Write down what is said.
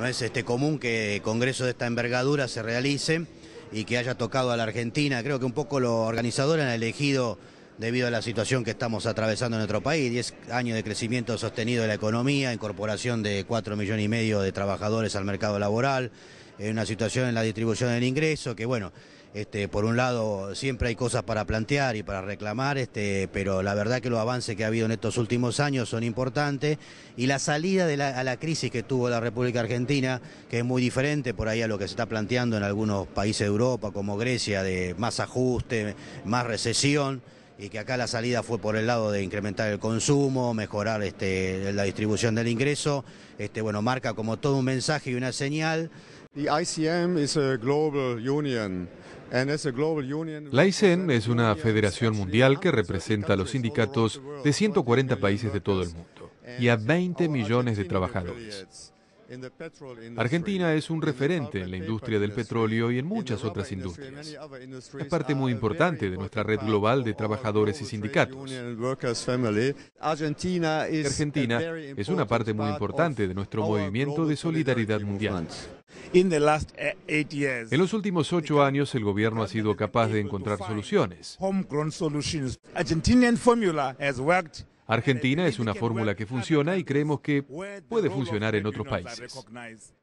No es este común que congreso de esta envergadura se realice y que haya tocado a la Argentina. Creo que un poco los organizadores han elegido debido a la situación que estamos atravesando en nuestro país, 10 años de crecimiento sostenido de la economía, incorporación de 4 millones y medio de trabajadores al mercado laboral, una situación en la distribución del ingreso, que bueno, este, por un lado siempre hay cosas para plantear y para reclamar, este, pero la verdad que los avances que ha habido en estos últimos años son importantes y la salida de la, a la crisis que tuvo la República Argentina, que es muy diferente por ahí a lo que se está planteando en algunos países de Europa, como Grecia, de más ajuste, más recesión y que acá la salida fue por el lado de incrementar el consumo, mejorar este, la distribución del ingreso, este, bueno, marca como todo un mensaje y una señal. La ICM es una federación mundial que representa a los sindicatos de 140 países de todo el mundo y a 20 millones de trabajadores. Argentina es un referente en la industria del petróleo y en muchas otras industrias. Es parte muy importante de nuestra red global de trabajadores y sindicatos. Argentina es una parte muy importante de nuestro movimiento de solidaridad mundial. Eh, en los últimos ocho años, el gobierno ha sido capaz de encontrar soluciones. Argentina es una fórmula que funciona y creemos que puede funcionar en otros países.